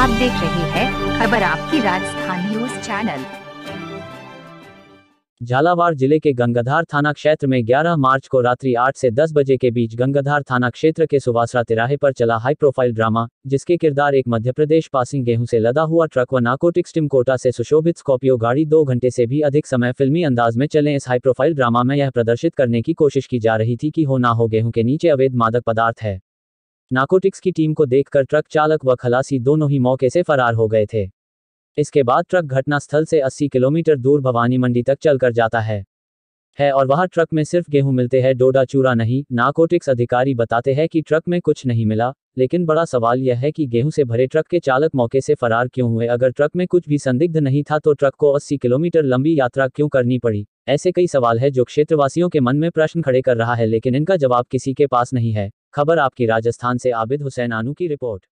आप देख रहे हैं खबर आपकी राजस्थान न्यूज चैनल झालावाड़ जिले के गंगाधार थाना क्षेत्र में 11 मार्च को रात्रि 8 से 10 बजे के बीच गंगाधार थाना क्षेत्र के सुवासरा तिराहे पर चला हाई प्रोफाइल ड्रामा जिसके किरदार एक मध्य प्रदेश पासिंग गेहूं से लदा हुआ ट्रक व नाकोटिक्स टीम कोटा से सुशोभित स्कॉर्पियो गाड़ी दो घंटे से भी अधिक समय फिल्मी अंदाज में चले इस हाई प्रोफाइल ड्रामा में यह प्रदर्शित करने की कोशिश की जा रही थी की हो ना हो गेहूँ के नीचे अवैध मादक पदार्थ है नाकोटिक्स की टीम को देखकर ट्रक चालक व खलासी दोनों ही मौके से फरार हो गए थे इसके बाद ट्रक घटनास्थल से 80 किलोमीटर दूर भवानी मंडी तक चलकर जाता है है और वहां ट्रक में सिर्फ गेहूं मिलते हैं डोडा चूरा नहीं नाकोटिक्स अधिकारी बताते हैं कि ट्रक में कुछ नहीं मिला लेकिन बड़ा सवाल यह है कि गेहूं से भरे ट्रक के चालक मौके से फरार क्यों हुए अगर ट्रक में कुछ भी संदिग्ध नहीं था तो ट्रक को 80 किलोमीटर लंबी यात्रा क्यों करनी पड़ी ऐसे कई सवाल है जो क्षेत्रवासियों के मन में प्रश्न खड़े कर रहा है लेकिन इनका जवाब किसी के पास नहीं है खबर आपकी राजस्थान से आबिद हुसैन आनू की रिपोर्ट